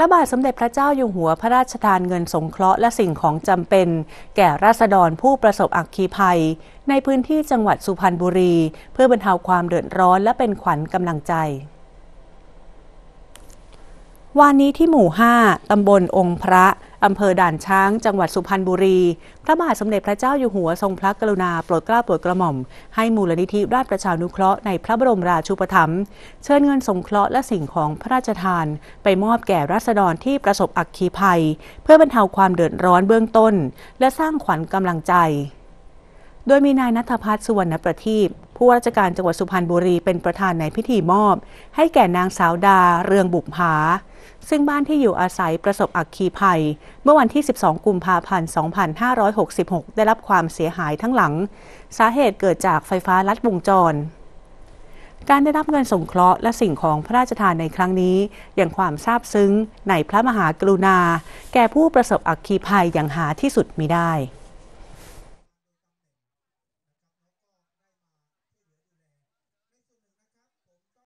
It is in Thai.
พระบาทสมเด็จพระเจ้าอยู่หัวพระราชทานเงินสงเคราะห์และสิ่งของจำเป็น แก่ราษฎรผู้ประสบอักคีภัย ในพื้นที่จังหวัดสุพรรณบุรี เพื่อบรรเทาความเดือดร้อนและเป็นขวัญกำลังใจวานนี้ที่หมู่ 5 ตำบลองค์พระ อำเภอด่านช้าง จังหวัดสุพรรณบุรี พระบาทสมเด็จพระเจ้าอยู่หัวทรงพระกรุณาโปรดเกล้าโปรดกระหม่อม ให้มูลนิธิราชประชานุเคราะห์ในพระบรมราชูปถัมภ์เชิญเงินสงเคราะห์และสิ่งของพระราชทานไปมอบแก่รัษฎรที่ประสบอักคีภัย เพื่อบรรเทาความเดือดร้อนเบื้องต้น และสร้างขวัญกำลังใจ โดยมีนายนัทพัฒน์สุวรรณประทีปผู้ว่าราชการจังหวัดสุพรรณบุรีเป็นประธานในพิธีมอบ ให้แก่นางสาวดาเรืองบุกผาซึ่งบ้านที่อยู่อาศัยประสบอักคีภัยเมื่อวันที่ 12 กุมภาพันธ์ 2566 ได้รับความเสียหายทั้งหลัง สาเหตุเกิดจากไฟฟ้าลัดวงจร การได้รับเงินสงเคราะห์และสิ่งของพระราชทานในครั้งนี้อย่างความซาบซึ้งในพระมหากรุณาแก่ผู้ประสบอักคีภัยอย่างหาที่สุดมิได้